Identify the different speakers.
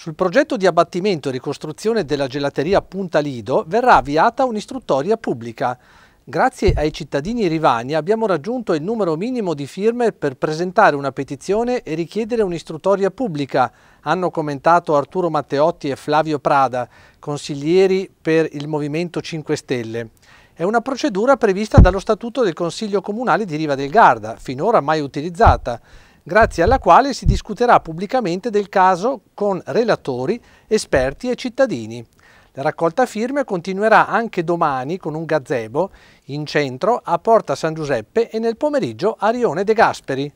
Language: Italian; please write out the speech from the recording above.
Speaker 1: Sul progetto di abbattimento e ricostruzione della gelateria Punta Lido verrà avviata un'istruttoria pubblica. Grazie ai cittadini rivani abbiamo raggiunto il numero minimo di firme per presentare una petizione e richiedere un'istruttoria pubblica, hanno commentato Arturo Matteotti e Flavio Prada, consiglieri per il Movimento 5 Stelle. È una procedura prevista dallo Statuto del Consiglio Comunale di Riva del Garda, finora mai utilizzata grazie alla quale si discuterà pubblicamente del caso con relatori, esperti e cittadini. La raccolta firme continuerà anche domani con un gazebo in centro a Porta San Giuseppe e nel pomeriggio a Rione De Gasperi.